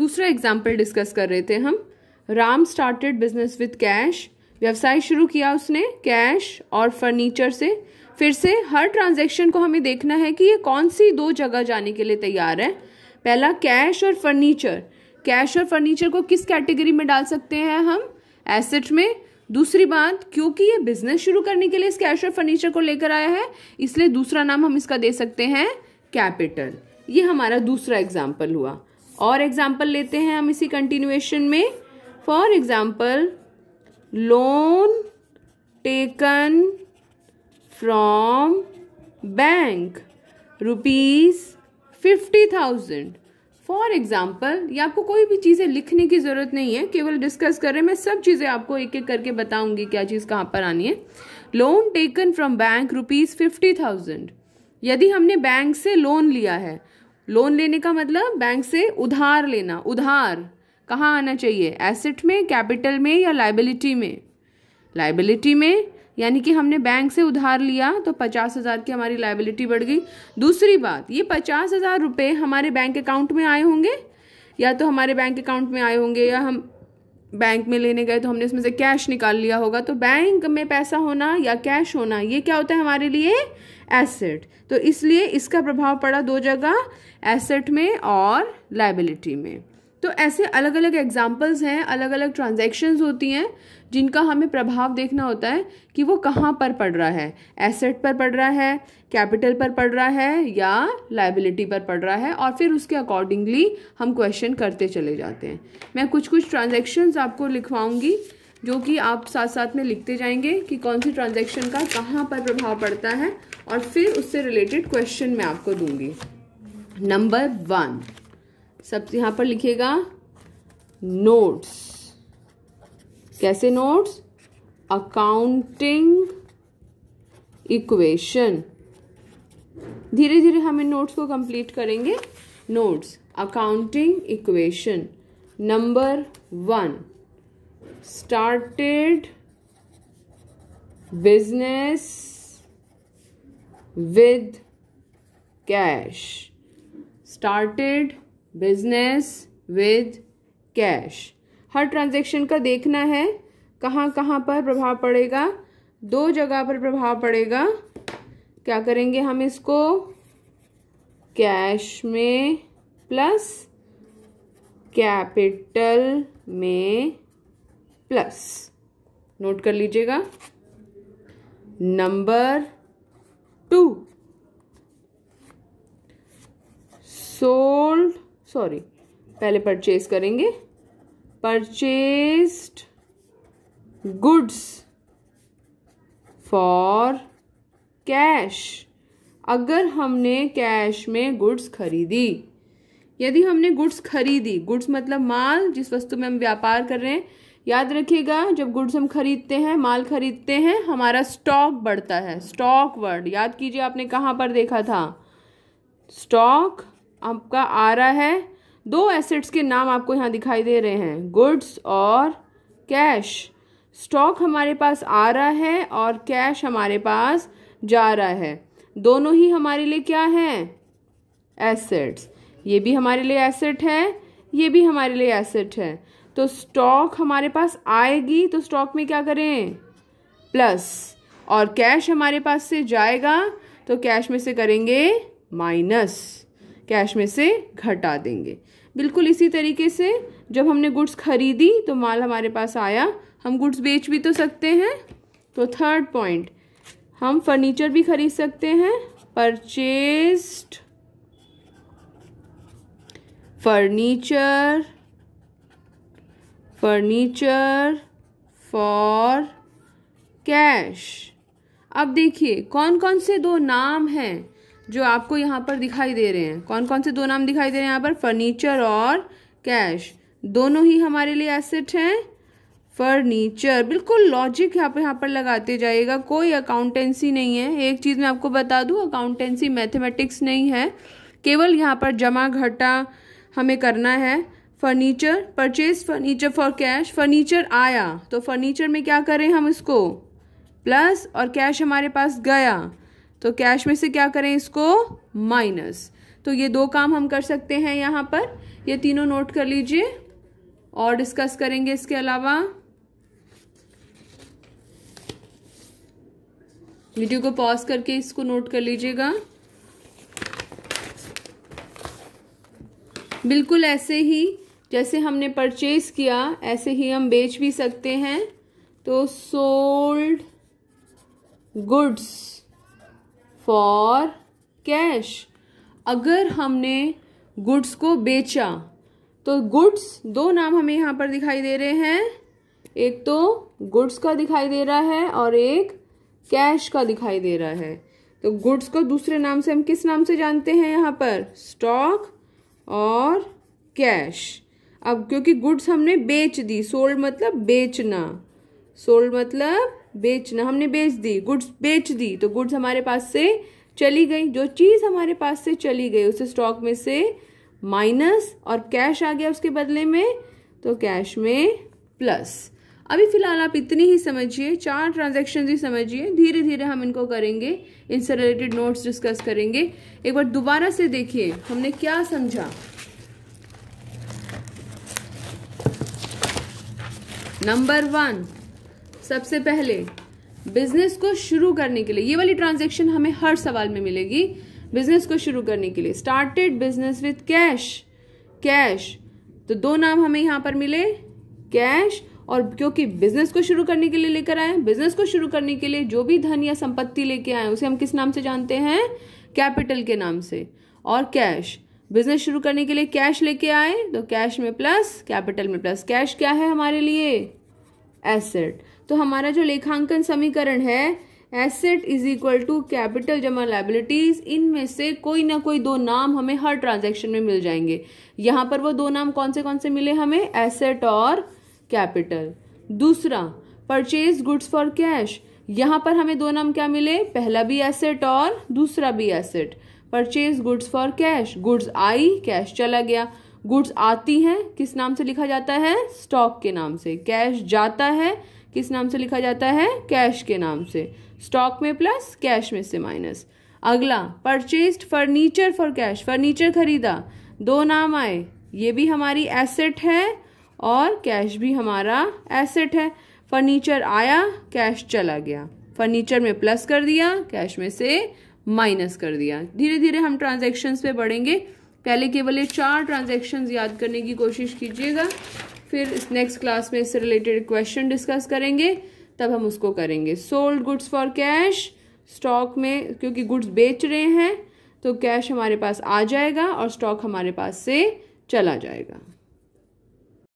दूसरा example discuss कर रहे थे हम Ram started business with cash व्यवसाय शुरू किया उसने कैश और फर्नीचर से फिर से हर ट्रांजेक्शन को हमें देखना है कि ये कौन सी दो जगह जाने के लिए तैयार है पहला कैश और फर्नीचर कैश और फर्नीचर को किस कैटेगरी में डाल सकते हैं हम एसेट में दूसरी बात क्योंकि ये बिजनेस शुरू करने के लिए इस कैश और फर्नीचर को लेकर आया है इसलिए दूसरा नाम हम इसका दे सकते हैं कैपिटल ये हमारा दूसरा एग्जाम्पल हुआ और एग्जाम्पल लेते हैं हम इसी कंटिन्यूएशन में for example loan taken from bank rupees fifty thousand for example या आपको कोई भी चीज़ें लिखने की ज़रूरत नहीं है केवल डिस्कस कर रहे हैं मैं सब चीज़ें आपको एक एक करके बताऊंगी क्या चीज़ कहाँ पर आनी है loan taken from bank rupees fifty thousand यदि हमने बैंक से लोन लिया है लोन लेने का मतलब बैंक से उधार लेना उधार कहाँ आना चाहिए एसेट में कैपिटल में या लाइबिलिटी में लाइबिलिटी में यानी कि हमने बैंक से उधार लिया तो पचास हज़ार की हमारी लाइबिलिटी बढ़ गई दूसरी बात ये पचास हज़ार रुपये हमारे बैंक अकाउंट में आए होंगे या तो हमारे बैंक अकाउंट में आए होंगे या हम बैंक में लेने गए तो हमने इसमें से कैश निकाल लिया होगा तो बैंक में पैसा होना या कैश होना ये क्या होता है हमारे लिए एसेट तो इसलिए इसका प्रभाव पड़ा दो जगह एसेट में और लाइबिलिटी में तो ऐसे अलग अलग एग्जाम्पल्स हैं अलग अलग ट्रांजैक्शंस होती हैं जिनका हमें प्रभाव देखना होता है कि वो कहाँ पर पड़ रहा है एसेट पर पड़ रहा है कैपिटल पर पड़ रहा है या लाइबिलिटी पर पड़ रहा है और फिर उसके अकॉर्डिंगली हम क्वेश्चन करते चले जाते हैं मैं कुछ कुछ ट्रांजेक्शन्स आपको लिखवाऊंगी जो कि आप साथ साथ में लिखते जाएंगे कि कौन सी ट्रांजैक्शन का कहाँ पर प्रभाव पड़ता है और फिर उससे रिलेटेड क्वेश्चन मैं आपको दूंगी नंबर वन सब यहाँ पर लिखेगा नोट्स कैसे नोट्स अकाउंटिंग इक्वेशन धीरे धीरे हम इन नोट्स को कंप्लीट करेंगे notes accounting equation number one started business with cash started business with cash हर ट्रांजेक्शन का देखना है कहाँ कहाँ पर प्रभाव पड़ेगा दो जगह पर प्रभाव पड़ेगा क्या करेंगे हम इसको कैश में प्लस कैपिटल में प्लस नोट कर लीजिएगा नंबर टू सोल्ड सॉरी पहले परचेज करेंगे परचेज गुड्स फॉर कैश अगर हमने कैश में गुड्स खरीदी यदि हमने गुड्स खरीदी गुड्स मतलब माल जिस वस्तु में हम व्यापार कर रहे हैं याद रखिएगा जब गुड्स हम खरीदते हैं माल खरीदते हैं हमारा स्टॉक बढ़ता है स्टॉक वर्ड याद कीजिए आपने कहाँ पर देखा था स्टॉक आपका आ रहा है दो एसेट्स के नाम आपको यहाँ दिखाई दे रहे हैं गुड्स और कैश स्टॉक हमारे पास आ रहा है और कैश हमारे पास जा रहा है दोनों ही हमारे लिए क्या हैं एसेट्स ये भी हमारे लिए एसेट है ये भी हमारे लिए एसेट है तो स्टॉक हमारे पास आएगी तो स्टॉक में क्या करें प्लस और कैश हमारे पास से जाएगा तो कैश में से करेंगे माइनस कैश में से घटा देंगे बिल्कुल इसी तरीके से जब हमने गुड्स खरीदी तो माल हमारे पास आया हम गुड्स बेच भी तो सकते हैं तो थर्ड पॉइंट हम फर्नीचर भी खरीद सकते हैं purchased furniture furniture for cash अब देखिए कौन कौन से दो नाम हैं जो आपको यहाँ पर दिखाई दे रहे हैं कौन कौन से दो नाम दिखाई दे रहे हैं यहाँ पर फर्नीचर और कैश दोनों ही हमारे लिए एसेट हैं फर्नीचर बिल्कुल लॉजिक यहाँ पर यहाँ पर लगाते जाइएगा कोई अकाउंटेंसी नहीं है एक चीज़ मैं आपको बता दूँ अकाउंटेंसी मैथमेटिक्स नहीं है केवल यहाँ पर जमा घटा हमें करना है furniture purchase furniture for cash furniture आया तो फर्नीचर में क्या करें हम इसको प्लस और कैश हमारे पास गया तो कैश में से क्या करें इसको माइनस तो ये दो काम हम कर सकते हैं यहाँ पर ये तीनों नोट कर लीजिए और डिस्कस करेंगे इसके अलावा वीडियो को पॉज करके इसको नोट कर लीजिएगा बिल्कुल ऐसे ही जैसे हमने परचेज किया ऐसे ही हम बेच भी सकते हैं तो सोल्ड गुड्स फॉर कैश अगर हमने गुड्स को बेचा तो गुड्स दो नाम हमें यहाँ पर दिखाई दे रहे हैं एक तो गुड्स का दिखाई दे रहा है और एक कैश का दिखाई दे रहा है तो गुड्स को दूसरे नाम से हम किस नाम से जानते हैं यहाँ पर स्टॉक और कैश अब क्योंकि गुड्स हमने बेच दी सोल्ड मतलब बेचना सोल्ड मतलब बेचना हमने बेच दी गुड्स बेच दी तो गुड्स हमारे पास से चली गई जो चीज़ हमारे पास से चली गई उसे स्टॉक में से माइनस और कैश आ गया उसके बदले में तो कैश में प्लस अभी फिलहाल आप इतनी ही समझिए चार ट्रांजेक्शन ही समझिए धीरे धीरे हम इनको करेंगे इनसे रिलेटेड नोट्स डिस्कस करेंगे एक बार दोबारा से देखिए हमने क्या समझा नंबर वन सबसे पहले बिजनेस को शुरू करने के लिए ये वाली ट्रांजेक्शन हमें हर सवाल में मिलेगी बिजनेस को शुरू करने के लिए started business with cash cash तो दो नाम हमें यहाँ पर मिले कैश और क्योंकि बिजनेस को शुरू करने के लिए लेकर आए बिजनेस को शुरू करने के लिए जो भी धन या संपत्ति लेके आए उसे हम किस नाम से जानते हैं कैपिटल के नाम से और कैश बिजनेस शुरू करने के लिए कैश लेके आए तो कैश में प्लस कैपिटल में प्लस कैश क्या है हमारे लिए एसेट तो हमारा जो लेखांकन समीकरण है asset is equal to capital जमा लाइबिलिटीज इनमें से कोई ना कोई दो नाम हमें हर ट्रांजेक्शन में मिल जाएंगे यहां पर वो दो नाम कौन से कौन से मिले हमें एसेट और कैपिटल दूसरा परचेज गुड्स फॉर कैश यहां पर हमें दो नाम क्या मिले पहला भी एसेट और दूसरा भी asset purchase goods for cash goods आई कैश चला गया गुड्स आती हैं किस नाम से लिखा जाता है स्टॉक के नाम से कैश जाता है किस नाम से लिखा जाता है कैश के नाम से स्टॉक में प्लस कैश में से माइनस अगला purchase furniture for cash furniture खरीदा दो नाम आए ये भी हमारी एसेट है और कैश भी हमारा एसेट है फर्नीचर आया कैश चला गया फर्नीचर में प्लस कर दिया कैश में से माइनस कर दिया धीरे धीरे हम ट्रांजेक्शन्स पे बढ़ेंगे पहले केवल ये चार ट्रांजेक्शन याद करने की कोशिश कीजिएगा फिर इस नेक्स्ट क्लास में इससे रिलेटेड क्वेश्चन डिस्कस करेंगे तब हम उसको करेंगे sold goods for cash stock में क्योंकि गुड्स बेच रहे हैं तो कैश हमारे पास आ जाएगा और स्टॉक हमारे पास से चला जाएगा